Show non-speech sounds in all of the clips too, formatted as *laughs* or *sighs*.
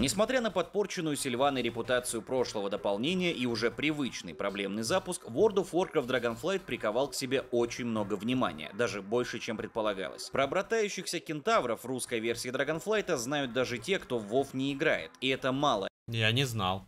Несмотря на подпорченную Сильваной репутацию прошлого дополнения и уже привычный проблемный запуск, World of Warcraft Dragonflight приковал к себе очень много внимания, даже больше, чем предполагалось. Про братающихся кентавров русской версии Dragonflight знают даже те, кто в WoW не играет, и это мало. Я не знал.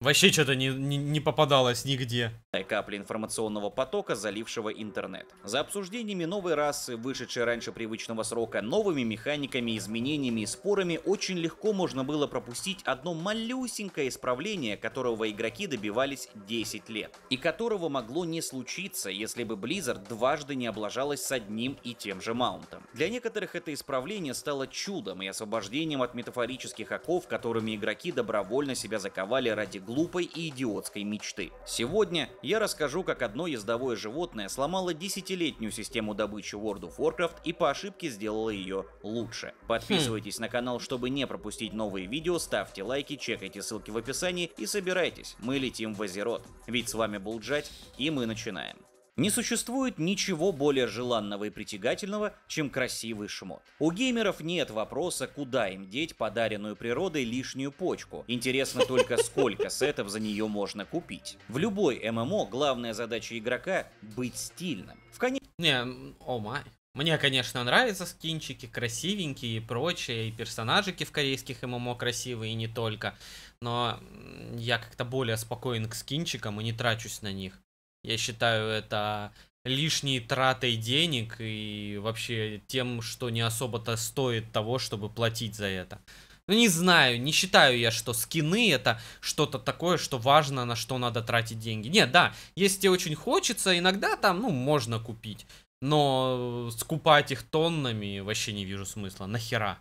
Вообще что-то не, не, не попадалось нигде капли информационного потока, залившего интернет. За обсуждениями новой расы, вышедшей раньше привычного срока, новыми механиками, изменениями и спорами очень легко можно было пропустить одно малюсенькое исправление, которого игроки добивались 10 лет, и которого могло не случиться, если бы Blizzard дважды не облажалась с одним и тем же маунтом. Для некоторых это исправление стало чудом и освобождением от метафорических оков, которыми игроки добровольно себя заковали ради глупой и идиотской мечты. Сегодня я расскажу, как одно ездовое животное сломало десятилетнюю систему добычи World of Warcraft и по ошибке сделало ее лучше. Хм. Подписывайтесь на канал, чтобы не пропустить новые видео, ставьте лайки, чекайте ссылки в описании и собирайтесь, мы летим в Азерот. Ведь с вами был Джать, и мы начинаем. Не существует ничего более желанного и притягательного, чем красивый шмот. У геймеров нет вопроса, куда им деть подаренную природой лишнюю почку. Интересно только, *laughs* сколько сетов за нее можно купить. В любой ММО главная задача игрока — быть стильным. В конечном... Не, о май. Мне, конечно, нравятся скинчики, красивенькие и прочие, и персонажики в корейских ММО красивые, и не только. Но я как-то более спокоен к скинчикам и не трачусь на них. Я считаю это лишней тратой денег и вообще тем, что не особо-то стоит того, чтобы платить за это. Ну, не знаю, не считаю я, что скины это что-то такое, что важно, на что надо тратить деньги. Нет, да, если тебе очень хочется, иногда там, ну, можно купить. Но скупать их тоннами вообще не вижу смысла. Нахера?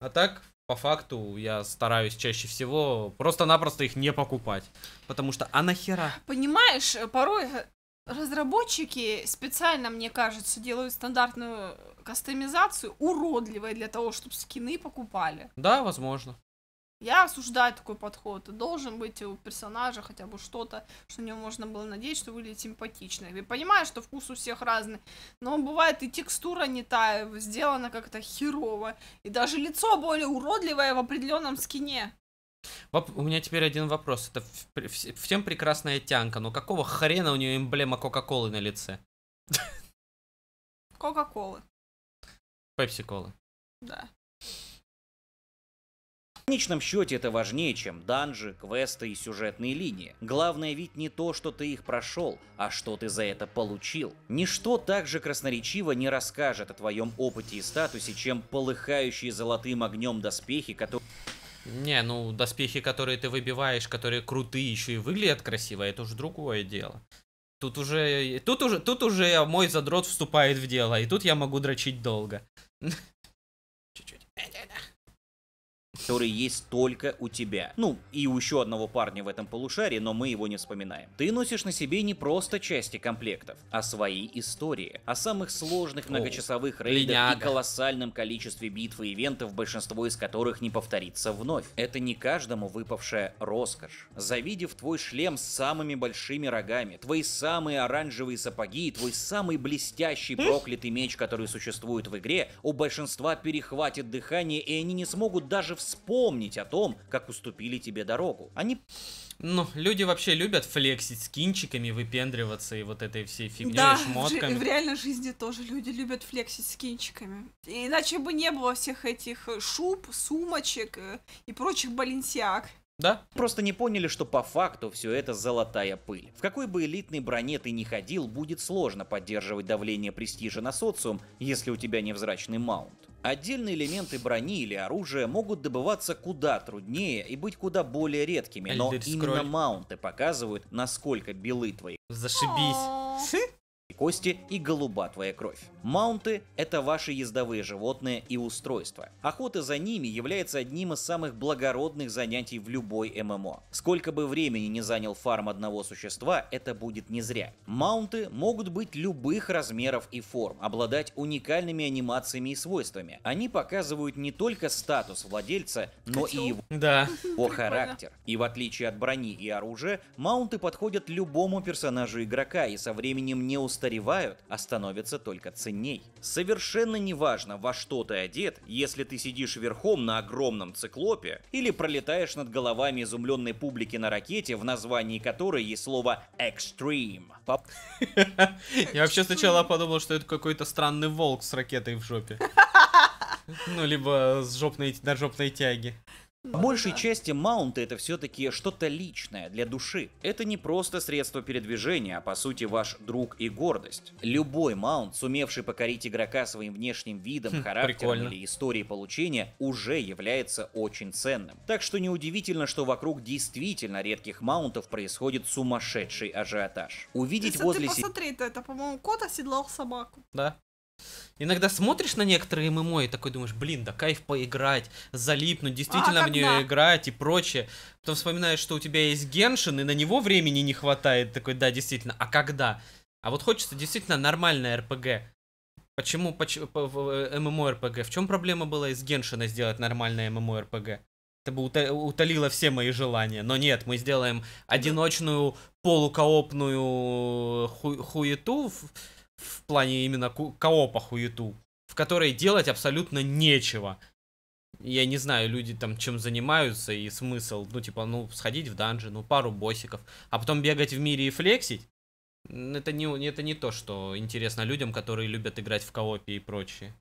А так, по факту я стараюсь чаще всего просто-напросто их не покупать. Потому что а нахера? Понимаешь, э, порой э, разработчики специально, мне кажется, делают стандартную кастомизацию уродливой для того, чтобы скины покупали. Да, возможно. Я осуждаю такой подход. Должен быть у персонажа хотя бы что-то, что на него можно было надеяться, что выглядит симпатично. Я понимаю, что вкус у всех разный, но бывает и текстура не та, сделана как-то херово. И даже лицо более уродливое в определенном скине. у меня теперь один вопрос. Это всем прекрасная тянка, но какого хрена у нее эмблема Кока-Колы на лице? Кока-Колы. Пепси-Колы. Да конечном счете это важнее, чем данжи, квесты и сюжетные линии. Главное ведь не то, что ты их прошел, а что ты за это получил. Ничто так же красноречиво не расскажет о твоем опыте и статусе, чем полыхающие золотым огнем доспехи, которые... Не, ну доспехи, которые ты выбиваешь, которые крутые, еще и выглядят красиво, это уже другое дело. Тут уже, тут уже, тут уже мой задрот вступает в дело, и тут я могу дрочить долго. *laughs* Чуть-чуть который есть только у тебя. Ну, и у еще одного парня в этом полушарии, но мы его не вспоминаем. Ты носишь на себе не просто части комплектов, а свои истории. О самых сложных многочасовых рейдах и колоссальном количестве битв и ивентов, большинство из которых не повторится вновь. Это не каждому выпавшая роскошь. Завидев твой шлем с самыми большими рогами, твои самые оранжевые сапоги и твой самый блестящий проклятый меч, который существует в игре, у большинства перехватит дыхание и они не смогут даже вспомнить Вспомнить о том, как уступили тебе дорогу. Они... Ну, люди вообще любят флексить скинчиками, выпендриваться и вот этой всей фигней да, и шмотками. в реальной жизни тоже люди любят флексить скинчиками, Иначе бы не было всех этих э, шуб, сумочек э, и прочих баленсиак. Да. Просто не поняли, что по факту все это золотая пыль. В какой бы элитной броне ты ни ходил, будет сложно поддерживать давление престижа на социум, если у тебя невзрачный маунт. Отдельные элементы брони или оружия могут добываться куда труднее и быть куда более редкими, но именно маунты показывают, насколько белы твои Зашибись. кости и голуба твоя кровь. Маунты – это ваши ездовые животные и устройства. Охота за ними является одним из самых благородных занятий в любой ММО. Сколько бы времени не занял фарм одного существа, это будет не зря. Маунты могут быть любых размеров и форм, обладать уникальными анимациями и свойствами. Они показывают не только статус владельца, но Хочу. и его да. *laughs* *laughs* По характер. И в отличие от брони и оружия, маунты подходят любому персонажу игрока и со временем не устаревают, а становятся только ценнее ценней. Совершенно неважно, во что ты одет, если ты сидишь верхом на огромном циклопе или пролетаешь над головами изумленной публики на ракете, в названии которой есть слово «экстрим». *laughs* Я вообще сначала подумал, что это какой-то странный волк с ракетой в жопе. *laughs* Ну, либо с жопной, на жопной тяге. В большей части маунты это все-таки что-то личное для души. Это не просто средство передвижения, а по сути ваш друг и гордость. Любой маунт, сумевший покорить игрока своим внешним видом, хм, характером прикольно. или историей получения, уже является очень ценным. Так что неудивительно, что вокруг действительно редких маунтов происходит сумасшедший ажиотаж. Увидеть Если возле... Ты посмотри, это, это по-моему, кот оседлал собаку. Да. Иногда смотришь на некоторые ММО и такой думаешь, блин, да кайф поиграть, залипнуть, действительно а, в нее да. играть и прочее. Потом вспоминаешь, что у тебя есть Геншин, и на него времени не хватает. Такой, да, действительно, а когда? А вот хочется действительно нормальное РПГ. Почему, почему ММО-РПГ? В чем проблема была из Геншина сделать нормальное ММО-РПГ? Это бы утолило все мои желания. Но нет, мы сделаем одиночную полукоопную ху хуету, в плане именно коопа хуету, в которой делать абсолютно нечего. Я не знаю, люди там чем занимаются и смысл, ну типа, ну сходить в данжи, ну пару босиков а потом бегать в мире и флексить. Это не, это не то, что интересно людям, которые любят играть в коопе и прочее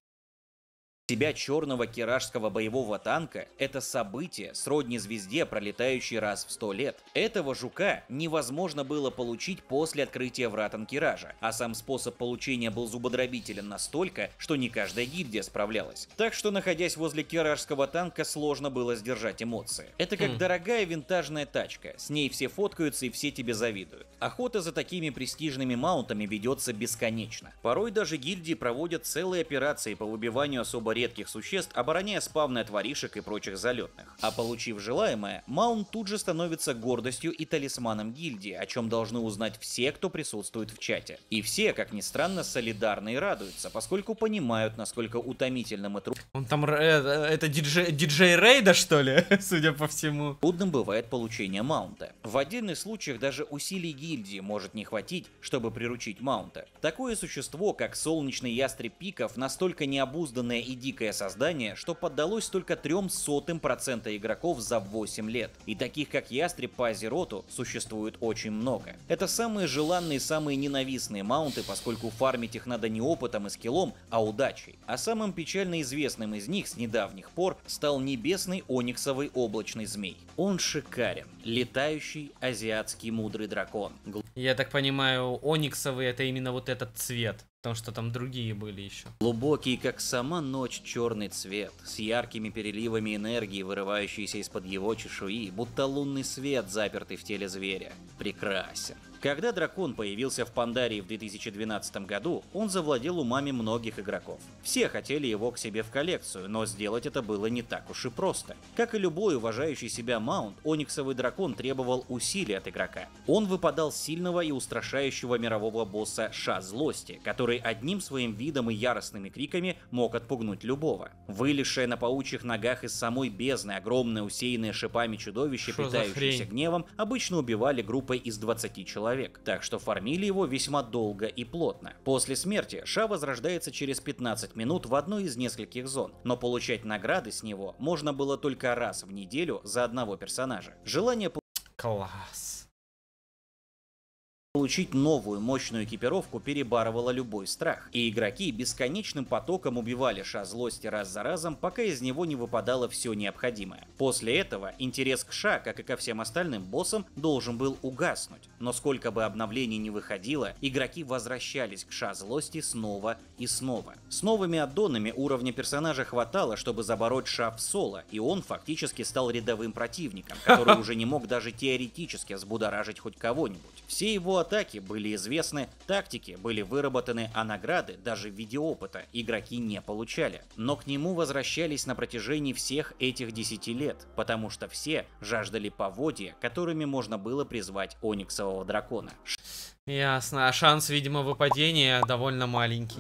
себя черного керашского боевого танка – это событие сродни звезде, пролетающей раз в сто лет. Этого жука невозможно было получить после открытия врат Анкиража, а сам способ получения был зубодробителен настолько, что не каждая гильдия справлялась. Так что, находясь возле керашского танка, сложно было сдержать эмоции. Это как хм. дорогая винтажная тачка, с ней все фоткаются и все тебе завидуют. Охота за такими престижными маунтами ведется бесконечно. Порой даже гильдии проводят целые операции по выбиванию особо редких существ, обороняя спавны от воришек и прочих залетных. А получив желаемое, Маунт тут же становится гордостью и талисманом гильдии, о чем должны узнать все, кто присутствует в чате. И все, как ни странно, солидарны и радуются, поскольку понимают, насколько утомительным и трудным... Он там... Это, э, это диджей, диджей Рейда, что ли? *laughs* Судя по всему. Трудным бывает получение Маунта. В отдельных случаях даже усилий гильдии может не хватить, чтобы приручить Маунта. Такое существо, как солнечный ястреб пиков, настолько необузданное и дикое, дикое создание, что поддалось только трем сотым процента игроков за 8 лет. И таких как Ястреб по Азероту существует очень много. Это самые желанные, самые ненавистные маунты, поскольку фармить их надо не опытом и скиллом, а удачей. А самым печально известным из них с недавних пор стал небесный ониксовый облачный змей. Он шикарен. Летающий азиатский мудрый дракон. Я так понимаю, ониксовый это именно вот этот цвет. Потому что там другие были еще. Глубокий, как сама ночь, черный цвет, с яркими переливами энергии, вырывающейся из-под его чешуи, будто лунный свет, запертый в теле зверя. Прекрасен. Когда дракон появился в Пандарии в 2012 году, он завладел умами многих игроков. Все хотели его к себе в коллекцию, но сделать это было не так уж и просто. Как и любой уважающий себя маунт, ониксовый дракон требовал усилий от игрока. Он выпадал сильного и устрашающего мирового босса Ша Злости, который одним своим видом и яростными криками мог отпугнуть любого. Вылезшее на паучьих ногах из самой бездны огромное усеянное шипами чудовище, Шо питающееся гневом, обычно убивали группой из 20 человек человек, так что фармили его весьма долго и плотно. После смерти Ша возрождается через 15 минут в одной из нескольких зон, но получать награды с него можно было только раз в неделю за одного персонажа. Желание... Класс получить новую мощную экипировку перебарывало любой страх, и игроки бесконечным потоком убивали Ша злости раз за разом, пока из него не выпадало все необходимое. После этого интерес к Ша, как и ко всем остальным боссам, должен был угаснуть, но сколько бы обновлений не выходило, игроки возвращались к Ша злости снова и снова. С новыми аддонами уровня персонажа хватало, чтобы забороть Ша в соло, и он фактически стал рядовым противником, который *laughs* уже не мог даже теоретически взбудоражить хоть кого-нибудь. Все его атаки, были известны тактики, были выработаны, а награды, даже в виде опыта, игроки не получали. Но к нему возвращались на протяжении всех этих 10 лет, потому что все жаждали поводья, которыми можно было призвать Ониксового дракона. Ясно, а шанс, видимо, выпадения довольно маленький.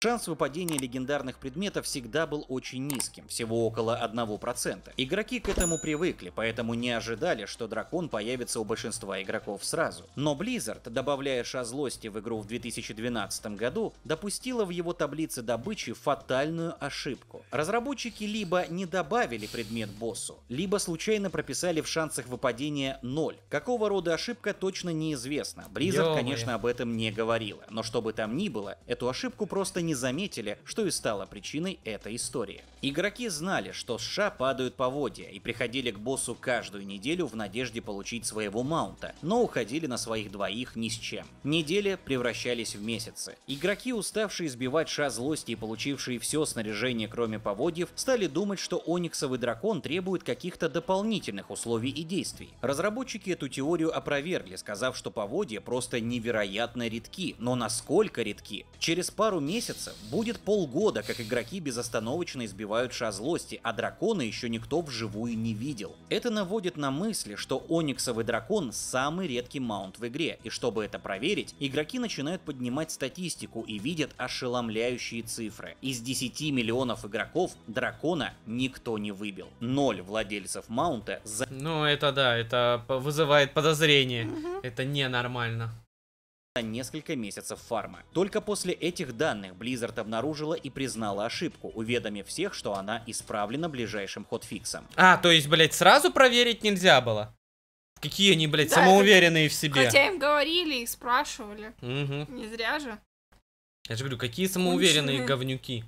Шанс выпадения легендарных предметов всегда был очень низким, всего около 1%. Игроки к этому привыкли, поэтому не ожидали, что дракон появится у большинства игроков сразу. Но Blizzard, добавляя ша злости в игру в 2012 году, допустила в его таблице добычи фатальную ошибку. Разработчики либо не добавили предмет боссу, либо случайно прописали в шансах выпадения 0. Какого рода ошибка точно неизвестно. Blizzard, конечно, об этом не говорила, но что бы там ни было, эту ошибку просто не заметили, что и стало причиной этой истории. Игроки знали, что США падают по воде и приходили к боссу каждую неделю в надежде получить своего маунта, но уходили на своих двоих ни с чем. Недели превращались в месяцы. Игроки, уставшие избивать ша злости и получившие все снаряжение кроме поводьев, стали думать, что ониксовый дракон требует каких-то дополнительных условий и действий. Разработчики эту теорию опровергли, сказав, что поводья просто невероятно редки, но насколько редки? Через пару месяцев будет полгода, как игроки безостановочно избивают согревают ша злости, а дракона еще никто вживую не видел. Это наводит на мысли, что ониксовый дракон самый редкий маунт в игре, и чтобы это проверить, игроки начинают поднимать статистику и видят ошеломляющие цифры. Из 10 миллионов игроков дракона никто не выбил. Ноль владельцев маунта за... Ну это да, это вызывает подозрение. Это ненормально несколько месяцев фарма. Только после этих данных Blizzard обнаружила и признала ошибку, уведомив всех, что она исправлена ближайшим ходфиксом. А, то есть, блядь, сразу проверить нельзя было? Какие они, блядь, да, самоуверенные это... в себе. Хотя им говорили и спрашивали. Угу. Не зря же. Я же говорю, какие самоуверенные Мужчины. говнюки.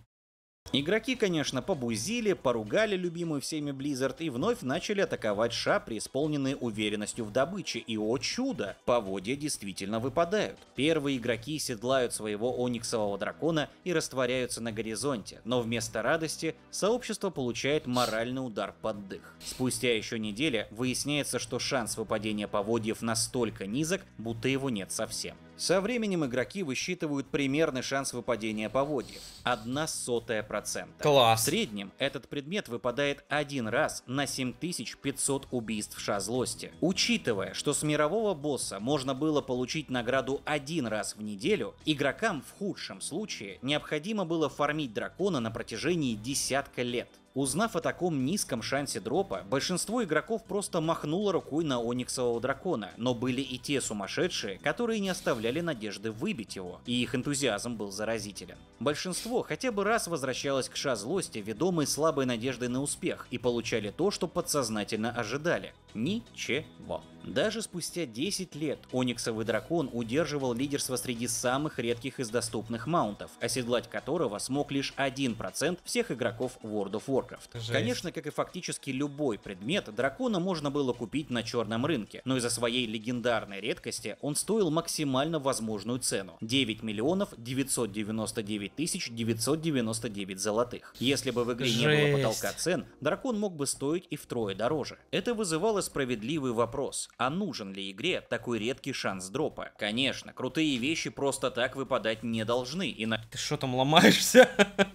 Игроки, конечно, побузили, поругали любимую всеми Blizzard и вновь начали атаковать Ша, преисполненные уверенностью в добыче. И, о чудо, поводья действительно выпадают. Первые игроки седлают своего ониксового дракона и растворяются на горизонте, но вместо радости сообщество получает моральный удар под дых. Спустя еще неделя выясняется, что шанс выпадения поводьев настолько низок, будто его нет совсем. Со временем игроки высчитывают примерный шанс выпадения поводьев – одна сотая процента. Класс! В среднем этот предмет выпадает один раз на 7500 убийств ша злости. Учитывая, что с мирового босса можно было получить награду один раз в неделю, игрокам в худшем случае необходимо было фармить дракона на протяжении десятка лет. Узнав о таком низком шансе дропа, большинство игроков просто махнуло рукой на Ониксового дракона, но были и те сумасшедшие, которые не оставляли надежды выбить его, и их энтузиазм был заразителен. Большинство хотя бы раз возвращалось к ша злости, ведомой слабой надеждой на успех, и получали то, что подсознательно ожидали. Ничего. Даже спустя 10 лет Ониксовый дракон удерживал лидерство среди самых редких из доступных маунтов, оседлать которого смог лишь 1% всех игроков World of Warcraft. Жесть. Конечно, как и фактически любой предмет, дракона можно было купить на черном рынке, но из-за своей легендарной редкости он стоил максимально возможную цену – 9 миллионов 999 тысяч 999 золотых. Если бы в игре Жесть. не было потолка цен, дракон мог бы стоить и втрое дороже. Это вызывало справедливый вопрос, а нужен ли игре такой редкий шанс дропа? Конечно, крутые вещи просто так выпадать не должны, иначе... Ты что там ломаешься?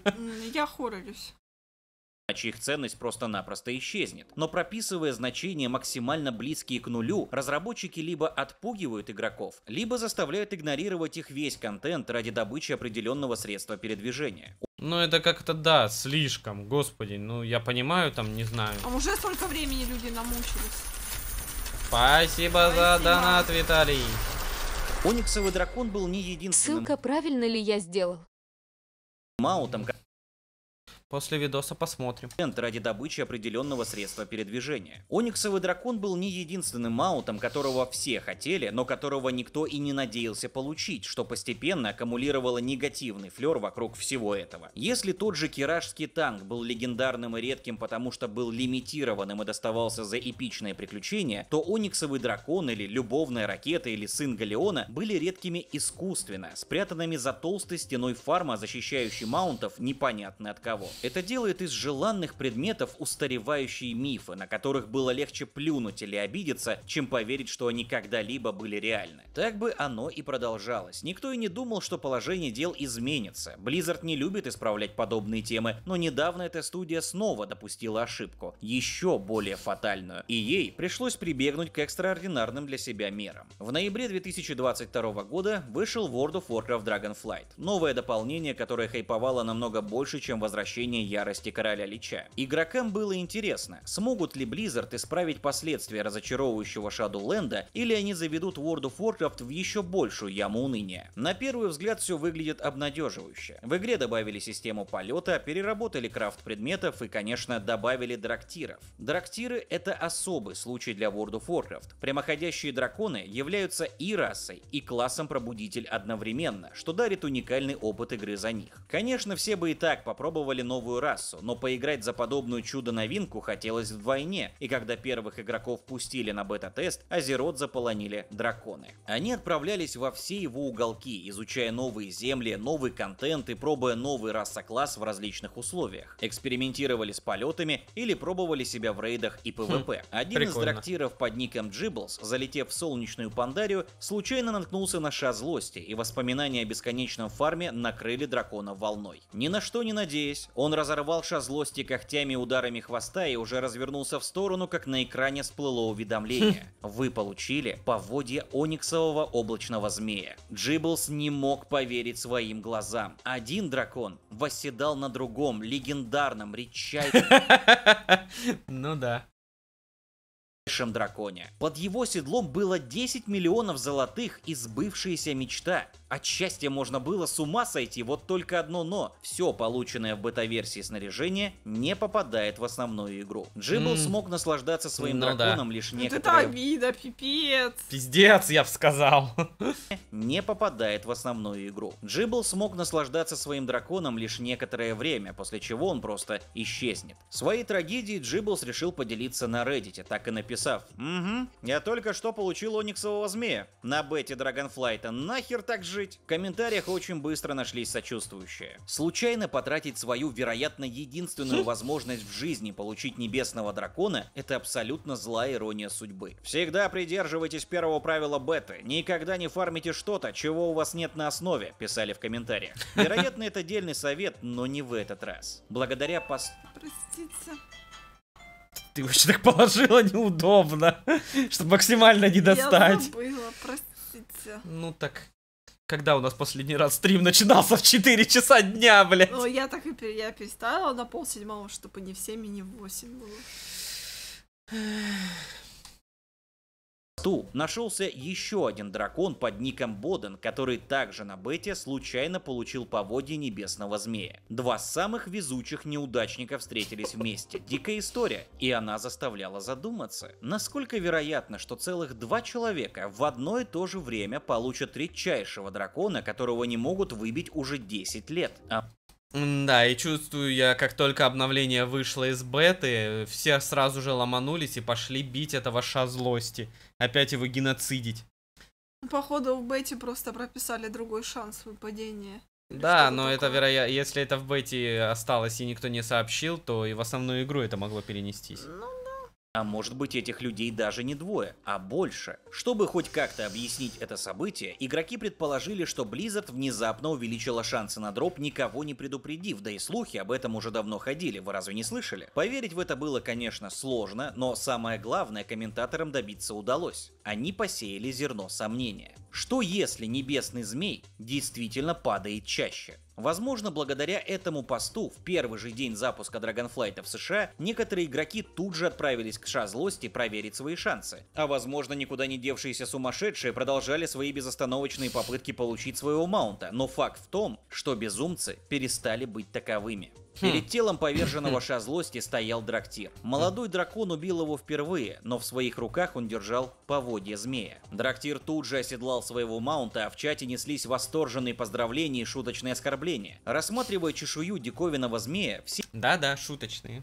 *laughs* Я хоррорюсь иначе их ценность просто-напросто исчезнет. Но прописывая значения максимально близкие к нулю, разработчики либо отпугивают игроков, либо заставляют игнорировать их весь контент ради добычи определенного средства передвижения. Ну это как-то да, слишком, господи, ну я понимаю там, не знаю. А уже столько времени люди намучились. Спасибо, за донат, Виталий. Ониксовый дракон был не единственным. Ссылка правильно ли я сделал? Маутом, как... После видоса посмотрим. Ради добычи определенного средства передвижения. Ониксовый дракон был не единственным маунтом, которого все хотели, но которого никто и не надеялся получить, что постепенно аккумулировало негативный флер вокруг всего этого. Если тот же киражский танк был легендарным и редким, потому что был лимитированным и доставался за эпичные приключения, то ониксовый дракон или любовная ракета или сын Галеона были редкими искусственно, спрятанными за толстой стеной фарма, защищающей маунтов непонятно от кого. Это делает из желанных предметов устаревающие мифы, на которых было легче плюнуть или обидеться, чем поверить, что они когда-либо были реальны. Так бы оно и продолжалось. Никто и не думал, что положение дел изменится. Blizzard не любит исправлять подобные темы, но недавно эта студия снова допустила ошибку, еще более фатальную, и ей пришлось прибегнуть к экстраординарным для себя мерам. В ноябре 2022 года вышел World of Warcraft Dragonflight, новое дополнение, которое хайповало намного больше, чем возвращение воплощение ярости короля Лича. Игрокам было интересно, смогут ли Blizzard исправить последствия разочаровывающего Shadowland'а, или они заведут World of Warcraft в еще большую яму уныния. На первый взгляд все выглядит обнадеживающе. В игре добавили систему полета, переработали крафт предметов и, конечно, добавили драктиров. Драктиры — это особый случай для World of Warcraft. Прямоходящие драконы являются и расой, и классом пробудитель одновременно, что дарит уникальный опыт игры за них. Конечно, все бы и так попробовали, но новую расу, но поиграть за подобную чудо-новинку хотелось вдвойне, и когда первых игроков пустили на бета-тест, Азерот заполонили драконы. Они отправлялись во все его уголки, изучая новые земли, новый контент и пробуя новый раса-класс в различных условиях. Экспериментировали с полетами или пробовали себя в рейдах и ПВП. Хм, Один прикольно. из драктиров под ником Джиблс, залетев в солнечную пандарию, случайно наткнулся на ша злости, и воспоминания о бесконечном фарме накрыли дракона волной. Ни на что не надеясь, он он разорвал шазлости когтями ударами хвоста и уже развернулся в сторону, как на экране всплыло уведомление. *laughs* Вы получили поводья ониксового облачного змея. Джибблс не мог поверить своим глазам. Один дракон восседал на другом, легендарном, *laughs* редчайшем... Ну да драконе. Под его седлом было 10 миллионов золотых и сбывшаяся мечта. От счастья можно было с ума сойти, вот только одно но. Все полученное в бета-версии снаряжение не попадает в основную игру. Джибл смог наслаждаться своим ну, драконом да. лишь ну некоторое... Это обида, пипец. Пиздец, я бы сказал. Не попадает в основную игру. Джибл смог наслаждаться своим драконом лишь некоторое время, после чего он просто исчезнет. Своей трагедией Джибблс решил поделиться на Reddit, так и написав. Угу, я только что получил ониксового змея. На бете Драгонфлайта. Нахер так же жить? В комментариях очень быстро нашлись сочувствующие. Случайно потратить свою, вероятно, единственную *laughs* возможность в жизни получить небесного дракона – это абсолютно злая ирония судьбы. Всегда придерживайтесь первого правила беты. Никогда не фармите что-то, чего у вас нет на основе, писали в комментариях. *laughs* Вероятно, это дельный совет, но не в этот раз. Благодаря пост... Проститься ты вообще так положила неудобно, *laughs* чтобы максимально не достать. Я забыла, простите. Ну так, когда у нас последний раз стрим начинался в 4 часа дня, блядь? Ну, я так и пер... я переставила на пол седьмого, чтобы не в 7 и не в 8 было. Ту нашелся еще один дракон под ником Боден, который также на бете случайно получил поводья Небесного Змея. Два самых везучих неудачника встретились вместе. Дикая история. И она заставляла задуматься, насколько вероятно, что целых два человека в одно и то же время получат редчайшего дракона, которого не могут выбить уже 10 лет. А да, и чувствую я, как только обновление вышло из беты, все сразу же ломанулись и пошли бить этого ша злости. Опять его геноцидить. Ну, походу, в бете просто прописали другой шанс выпадения. Да, но такое. это вероятно, если это в бете осталось и никто не сообщил, то и в основную игру это могло перенестись. Ну, а может быть этих людей даже не двое, а больше. Чтобы хоть как-то объяснить это событие, игроки предположили, что Blizzard внезапно увеличила шансы на дроп, никого не предупредив, да и слухи об этом уже давно ходили, вы разве не слышали? Поверить в это было, конечно, сложно, но самое главное комментаторам добиться удалось. Они посеяли зерно сомнения. Что если небесный змей действительно падает чаще? Возможно, благодаря этому посту в первый же день запуска Dragonflight в США некоторые игроки тут же отправились к США злости проверить свои шансы. А возможно, никуда не девшиеся сумасшедшие продолжали свои безостановочные попытки получить своего маунта, но факт в том, что безумцы перестали быть таковыми. Хм. Перед телом поверженного *laughs* ша злости стоял Драктир. Молодой дракон убил его впервые, но в своих руках он держал поводья змея. Драктир тут же оседлал своего маунта, а в чате неслись восторженные поздравления и шуточные оскорбления. Рассматривая чешую диковинного змея, все... Да-да, шуточные.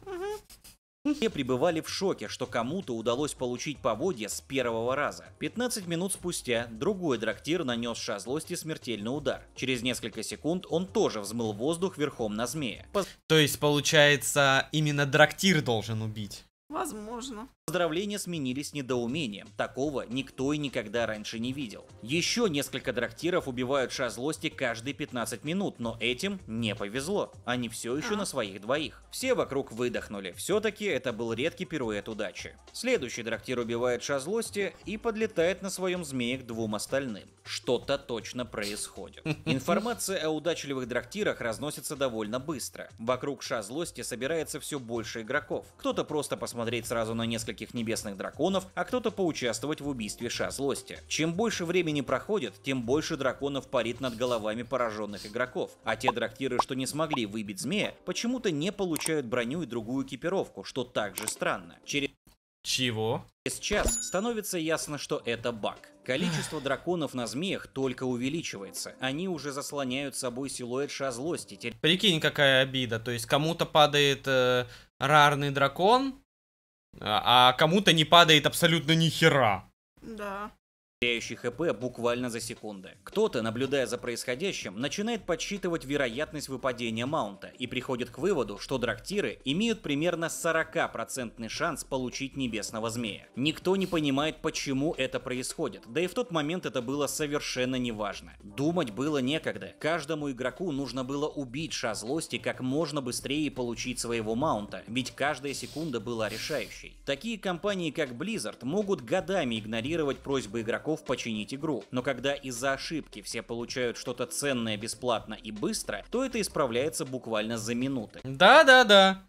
Все пребывали в шоке, что кому-то удалось получить поводья с первого раза. 15 минут спустя другой драктир нанес ша злости смертельный удар. Через несколько секунд он тоже взмыл воздух верхом на змея. То есть, получается, именно драктир должен убить? Возможно. Поздравления сменились недоумением, такого никто и никогда раньше не видел. Еще несколько драктиров убивают шазлости каждые 15 минут, но этим не повезло. Они все еще на своих двоих. Все вокруг выдохнули, все-таки это был редкий пируэт удачи. Следующий драктир убивает шазлости и подлетает на своем змее к двум остальным. Что-то точно происходит. *laughs* Информация о удачливых драктирах разносится довольно быстро. Вокруг шазлости собирается все больше игроков. Кто-то просто посмотреть сразу на несколько нескольких небесных драконов, а кто-то поучаствовать в убийстве Ша Злости. Чем больше времени проходит, тем больше драконов парит над головами пораженных игроков, а те драктиры, что не смогли выбить змея, почему-то не получают броню и другую экипировку, что также странно. Через чего? Через час становится ясно, что это баг. Количество драконов на змеях только увеличивается. Они уже заслоняют собой силуэт ша злости. Прикинь, какая обида. То есть кому-то падает э, рарный дракон, а, а кому-то не падает абсолютно ни хера. Да теряющий ХП буквально за секунды. Кто-то, наблюдая за происходящим, начинает подсчитывать вероятность выпадения маунта и приходит к выводу, что драктиры имеют примерно 40% шанс получить небесного змея. Никто не понимает, почему это происходит, да и в тот момент это было совершенно неважно. Думать было некогда. Каждому игроку нужно было убить ша злости как можно быстрее получить своего маунта, ведь каждая секунда была решающей. Такие компании, как Blizzard, могут годами игнорировать просьбы игроков игроков починить игру. Но когда из-за ошибки все получают что-то ценное бесплатно и быстро, то это исправляется буквально за минуты. Да-да-да.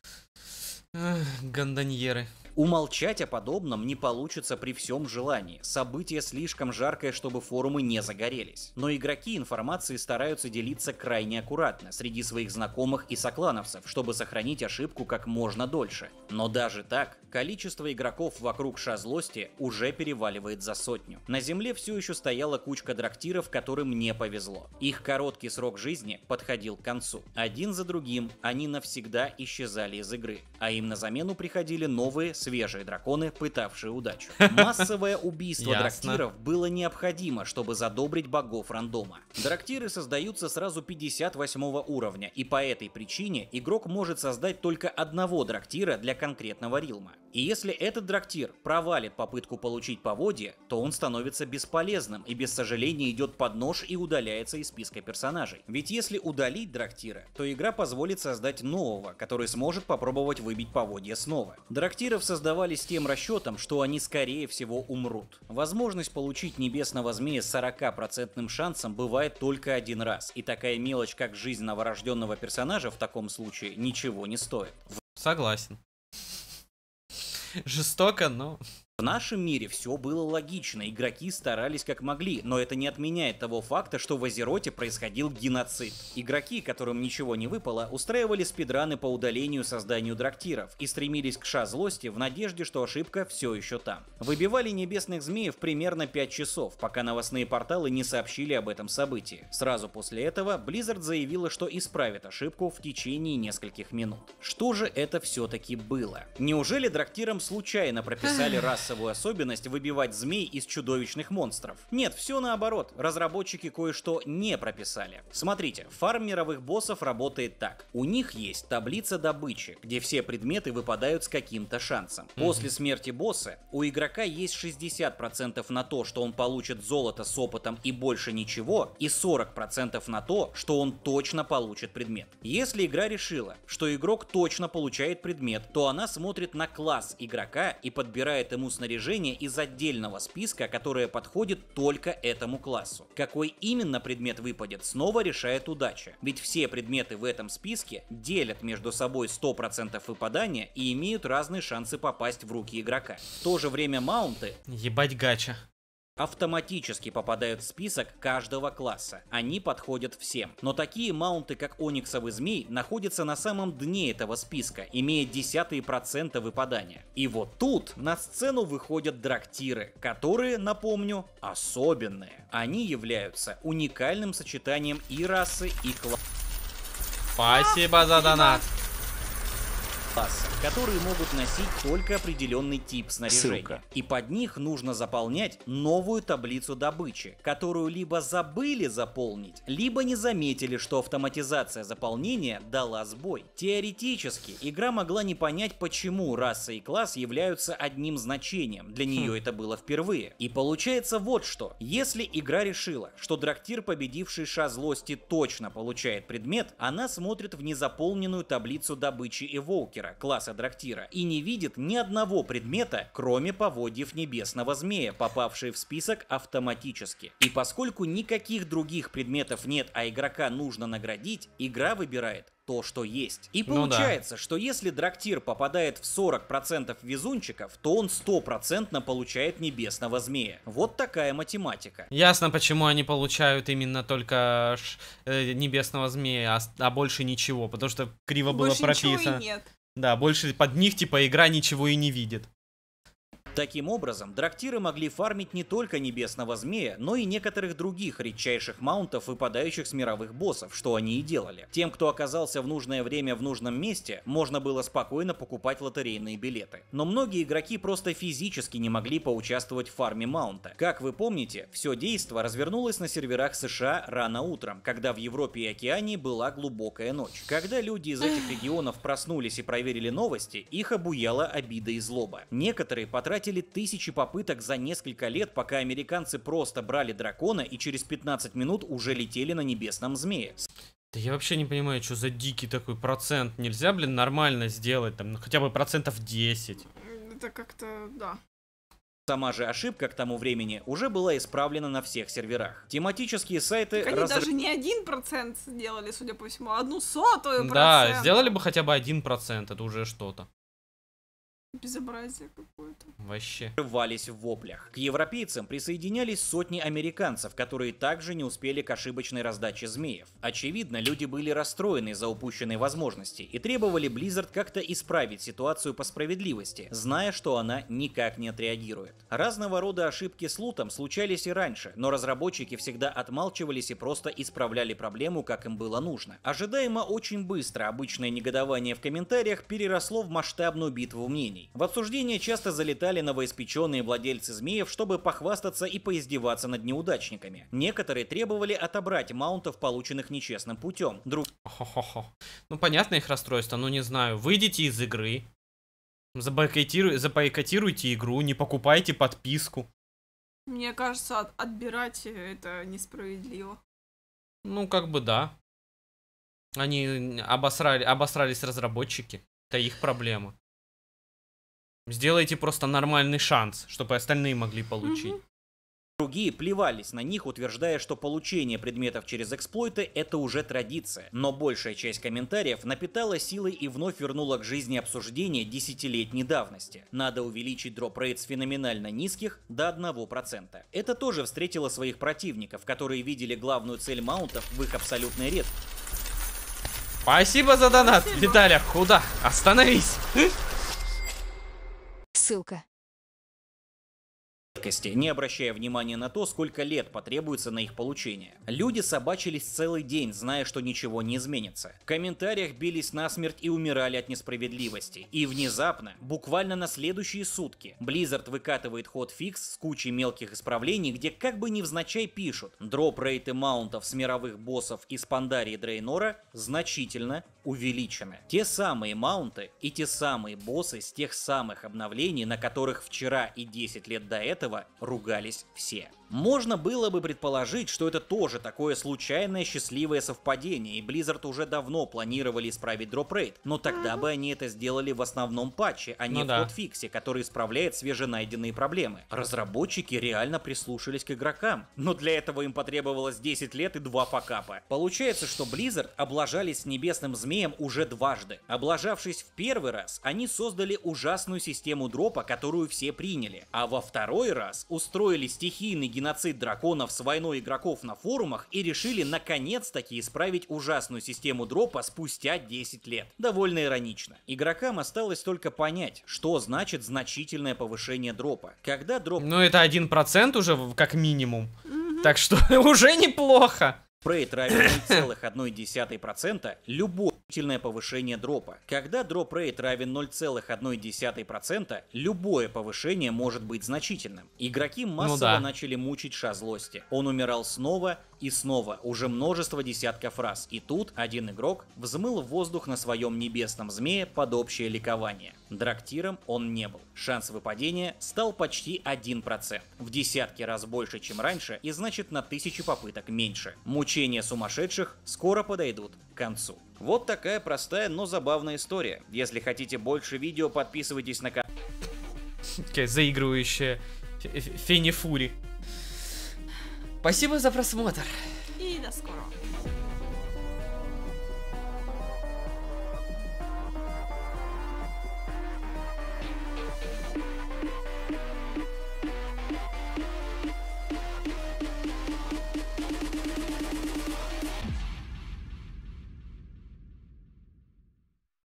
Гандоньеры. Умолчать о подобном не получится при всем желании. Событие слишком жаркое, чтобы форумы не загорелись. Но игроки информации стараются делиться крайне аккуратно среди своих знакомых и соклановцев, чтобы сохранить ошибку как можно дольше. Но даже так, количество игроков вокруг Шазлости уже переваливает за сотню. На земле все еще стояла кучка драктиров, которым не повезло. Их короткий срок жизни подходил к концу. Один за другим они навсегда исчезали из игры, а им на замену приходили новые свежие драконы, пытавшие удачу. *laughs* Массовое убийство драктиров было необходимо, чтобы задобрить богов рандома. Драктиры создаются сразу 58 уровня, и по этой причине игрок может создать только одного драктира для конкретного рилма. И если этот драктир провалит попытку получить поводье, то он становится бесполезным и без сожаления идет под нож и удаляется из списка персонажей. Ведь если удалить драктира, то игра позволит создать нового, который сможет попробовать выбить поводья снова. Драктиров создают создавались с тем расчетом, что они скорее всего умрут. Возможность получить небесного змея с 40% шансом бывает только один раз, и такая мелочь, как жизнь новорожденного персонажа в таком случае ничего не стоит. Согласен. Жестоко, но в нашем мире все было логично, игроки старались как могли, но это не отменяет того факта, что в Азероте происходил геноцид. Игроки, которым ничего не выпало, устраивали спидраны по удалению созданию драктиров и стремились к ша злости в надежде, что ошибка все еще там. Выбивали небесных змеев примерно 5 часов, пока новостные порталы не сообщили об этом событии. Сразу после этого Blizzard заявила, что исправит ошибку в течение нескольких минут. Что же это все-таки было? Неужели драктирам случайно прописали *sighs* раз классовую особенность выбивать змей из чудовищных монстров. Нет, все наоборот, разработчики кое-что не прописали. Смотрите, фарм мировых боссов работает так. У них есть таблица добычи, где все предметы выпадают с каким-то шансом. После смерти босса у игрока есть 60% на то, что он получит золото с опытом и больше ничего, и 40% на то, что он точно получит предмет. Если игра решила, что игрок точно получает предмет, то она смотрит на класс игрока и подбирает ему снаряжение из отдельного списка, которое подходит только этому классу. Какой именно предмет выпадет, снова решает удача, ведь все предметы в этом списке делят между собой 100% выпадания и имеют разные шансы попасть в руки игрока. В то же время маунты... Ебать гача автоматически попадают в список каждого класса. Они подходят всем. Но такие маунты, как Ониксовый Змей, находятся на самом дне этого списка, имея десятые процента выпадания. И вот тут на сцену выходят драктиры, которые, напомню, особенные. Они являются уникальным сочетанием и расы, и класса. Спасибо за донат запаса, которые могут носить только определенный тип снаряжения. Ссылка. И под них нужно заполнять новую таблицу добычи, которую либо забыли заполнить, либо не заметили, что автоматизация заполнения дала сбой. Теоретически, игра могла не понять, почему раса и класс являются одним значением. Для нее хм. это было впервые. И получается вот что. Если игра решила, что Драктир, победивший Ша злости, точно получает предмет, она смотрит в незаполненную таблицу добычи и волкер мастера класса Драктира и не видит ни одного предмета, кроме поводьев небесного змея, попавшие в список автоматически. И поскольку никаких других предметов нет, а игрока нужно наградить, игра выбирает то, что есть. И получается, ну, да. что если Драктир попадает в 40% везунчиков, то он стопроцентно получает небесного змея. Вот такая математика. Ясно, почему они получают именно только э, небесного змея, а, а больше ничего, потому что криво больше было прописано. нет. Да, больше под них, типа, игра ничего и не видит. Таким образом, драктиры могли фармить не только небесного змея, но и некоторых других редчайших маунтов, выпадающих с мировых боссов, что они и делали. Тем, кто оказался в нужное время в нужном месте, можно было спокойно покупать лотерейные билеты. Но многие игроки просто физически не могли поучаствовать в фарме маунта. Как вы помните, все действо развернулось на серверах США рано утром, когда в Европе и Океании была глубокая ночь. Когда люди из этих регионов проснулись и проверили новости, их обуяла обида и злоба. Некоторые потратили потратили тысячи попыток за несколько лет, пока американцы просто брали дракона и через 15 минут уже летели на небесном змее. Да я вообще не понимаю, что за дикий такой процент. Нельзя, блин, нормально сделать, там, ну, хотя бы процентов 10. Это как-то, да. Сама же ошибка к тому времени уже была исправлена на всех серверах. Тематические сайты... Так они раз... даже не один процент сделали, судя по всему, а одну сотую процент. Да, сделали бы хотя бы один процент, это уже что-то. Безобразие какое-то. Вообще. Рвались в воплях. К европейцам присоединялись сотни американцев, которые также не успели к ошибочной раздаче змеев. Очевидно, люди были расстроены за упущенные возможности и требовали Blizzard как-то исправить ситуацию по справедливости, зная, что она никак не отреагирует. Разного рода ошибки с лутом случались и раньше, но разработчики всегда отмалчивались и просто исправляли проблему, как им было нужно. Ожидаемо очень быстро обычное негодование в комментариях переросло в масштабную битву мнений змей. В обсуждение часто залетали новоиспеченные владельцы змеев, чтобы похвастаться и поиздеваться над неудачниками. Некоторые требовали отобрать маунтов, полученных нечестным путем. Друг... Хо-хо-хо. Ну понятно их расстройство, ну не знаю. Выйдите из игры, забайкотируйте игру, не покупайте подписку. Мне кажется, от, отбирать это несправедливо. Ну, как бы да. Они обосрали, обосрались разработчики. Это их проблема. Сделайте просто нормальный шанс, чтобы остальные могли получить. Другие плевались на них, утверждая, что получение предметов через эксплойты – это уже традиция. Но большая часть комментариев напитала силой и вновь вернула к жизни обсуждение десятилетней давности. Надо увеличить дроп-рейт с феноменально низких до 1%. Это тоже встретило своих противников, которые видели главную цель маунтов в их абсолютной редкости. Спасибо за донат, Виталя, куда? Остановись! Ссылка. Не обращая внимания на то, сколько лет потребуется на их получение. Люди собачились целый день, зная, что ничего не изменится. В комментариях бились насмерть и умирали от несправедливости. И внезапно, буквально на следующие сутки, Blizzard выкатывает ход-фикс с кучей мелких исправлений, где как бы невзначай пишут, дроп рейты маунтов с мировых боссов из Пандарии Дрейнора значительно увеличены. Те самые маунты и те самые боссы с тех самых обновлений, на которых вчера и 10 лет до этого ругались все. Можно было бы предположить, что это тоже такое случайное счастливое совпадение, и Blizzard уже давно планировали исправить дропрейт, но тогда бы они это сделали в основном патче, а не ну в да. фиксе, который исправляет свеженайденные проблемы. Разработчики реально прислушались к игрокам, но для этого им потребовалось 10 лет и 2 факапа. Получается, что Blizzard облажались с небесным змеем уже дважды. Облажавшись в первый раз, они создали ужасную систему дропа, которую все приняли, а во второй раз устроили стихийный генерал геноцид драконов с войной игроков на форумах и решили наконец-таки исправить ужасную систему дропа спустя 10 лет. Довольно иронично. Игрокам осталось только понять, что значит значительное повышение дропа. Когда дроп... Ну это 1% уже как минимум. Так что *laughs* уже неплохо. Прейт равен 0,1% любое значительное повышение дропа. Когда дроп рейт равен 0,1%, любое повышение может быть значительным. Игроки массово ну да. начали мучить Ша злости. Он умирал снова и снова уже множество десятков раз, и тут один игрок взмыл в воздух на своем небесном змее под общее ликование. Драктиром он не был. Шанс выпадения стал почти 1%. В десятки раз больше, чем раньше, и значит на тысячи попыток меньше. Мучения сумасшедших скоро подойдут к концу. Вот такая простая, но забавная история. Если хотите больше видео, подписывайтесь на канал. Такая заигрывающая фенифури. Спасибо за просмотр. И до скорого.